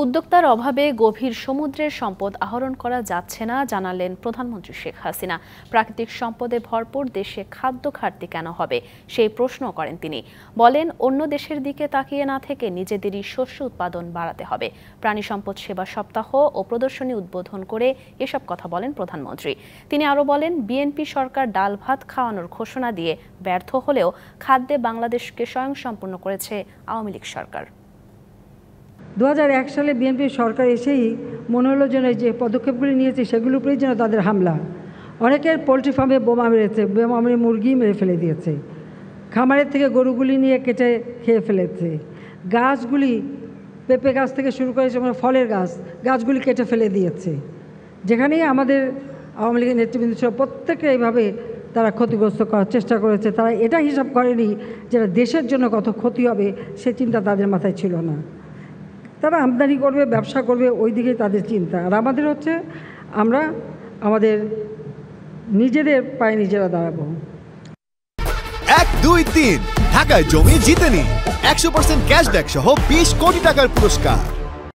উদ্যোক্তার অভাবে গভীর সমুদ্রের সম্পদ আহরণ করা যাচ্ছে না জানালেন প্রধানমন্ত্রী শেখ হাসিনা প্রাকৃতিক সম্পদে ভরপুর দেশে খাদ্য ঘাটতি কেন হবে সেই প্রশ্ন করেন তিনি বলেন অন্য দেশের দিকে তাকিয়ে না থেকে নিজেদেরই শস্য উৎপাদন বাড়াতে হবে প্রাণী সম্পদ সেবা সপ্তাহ ও প্রদর্শনী উদ্বোধন করে এসব কথা বলেন প্রধানমন্ত্রী তিনি আরও বলেন বিএনপি সরকার ডাল ভাত খাওয়ানোর ঘোষণা দিয়ে ব্যর্থ হলেও খাদ্যে বাংলাদেশকে স্বয়ংসম্পূর্ণ করেছে আওয়ামী লীগ সরকার দু সালে বিএনপি সরকার এসেই মনে হলো যেন যে পদক্ষেপগুলি নিয়েছে সেগুলোর উপরেই যেন তাদের হামলা অনেকের পোলট্রি ফার্মে বোমা মেরেছে বোমা মেরে মুরগি মেরে ফেলে দিয়েছে খামারের থেকে গরুগুলি নিয়ে কেটে খেয়ে ফেলেছে গাছগুলি পেঁপে গাছ থেকে শুরু করে যেমন ফলের গাছ গাছগুলি কেটে ফেলে দিয়েছে যেখানেই আমাদের আওয়ামী লীগের নেতৃবৃন্দ সহ প্রত্যেকে এইভাবে তারা ক্ষতিগ্রস্ত করার চেষ্টা করেছে তারা এটা হিসাব করেনি যেটা দেশের জন্য কত ক্ষতি হবে সে চিন্তা তাদের মাথায় ছিল না তারা আমদানি করবে ব্যবসা করবে ওই দিকেই তাদের চিন্তা আর আমাদের হচ্ছে আমরা আমাদের নিজেদের পায়ে নিজেরা দাঁড়াবো এক দুই তিন ঢাকায় জমি জিতে নি একশো পার্সেন্ট ক্যাশব্যাক সহ বিশ কোটি টাকার পুরস্কার